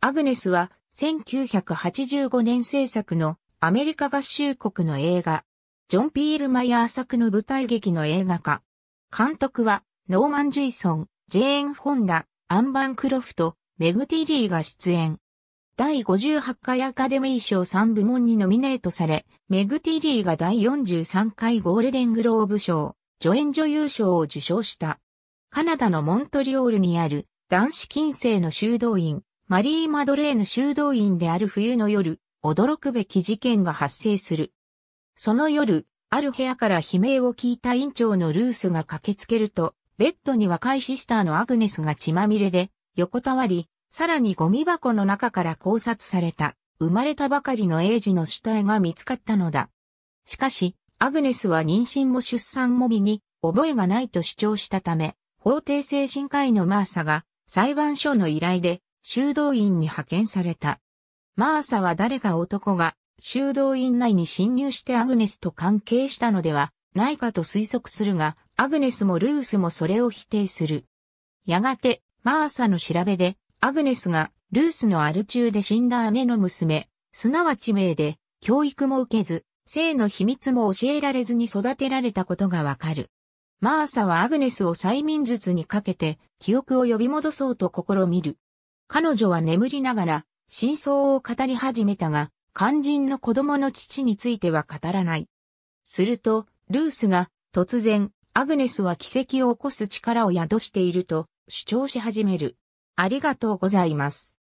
アグネスは1985年制作のアメリカ合衆国の映画、ジョン・ピールマイヤー作の舞台劇の映画化。監督はノーマン・ジェイソン、ジェーン・ホンダ、アンバン・クロフト、メグ・ティリーが出演。第58回アカデミー賞3部門にノミネートされ、メグ・ティリーが第43回ゴールデングローブ賞、助演女優賞を受賞した。カナダのモントリオールにある男子近世の修道院、マリー・マドレーヌ修道院である冬の夜、驚くべき事件が発生する。その夜、ある部屋から悲鳴を聞いた院長のルースが駆けつけると、ベッドに若いシスターのアグネスが血まみれで、横たわり、さらにゴミ箱の中から考察された、生まれたばかりのエイジの死体が見つかったのだ。しかし、アグネスは妊娠も出産も身に、覚えがないと主張したため、法廷精神科医のマーサが、裁判所の依頼で、修道院に派遣された。マーサは誰か男が修道院内に侵入してアグネスと関係したのではないかと推測するが、アグネスもルースもそれを否定する。やがて、マーサの調べで、アグネスがルースのアル中で死んだ姉の娘、すなわち名で、教育も受けず、性の秘密も教えられずに育てられたことがわかる。マーサはアグネスを催眠術にかけて、記憶を呼び戻そうと試みる。彼女は眠りながら、真相を語り始めたが、肝心の子供の父については語らない。すると、ルースが、突然、アグネスは奇跡を起こす力を宿していると、主張し始める。ありがとうございます。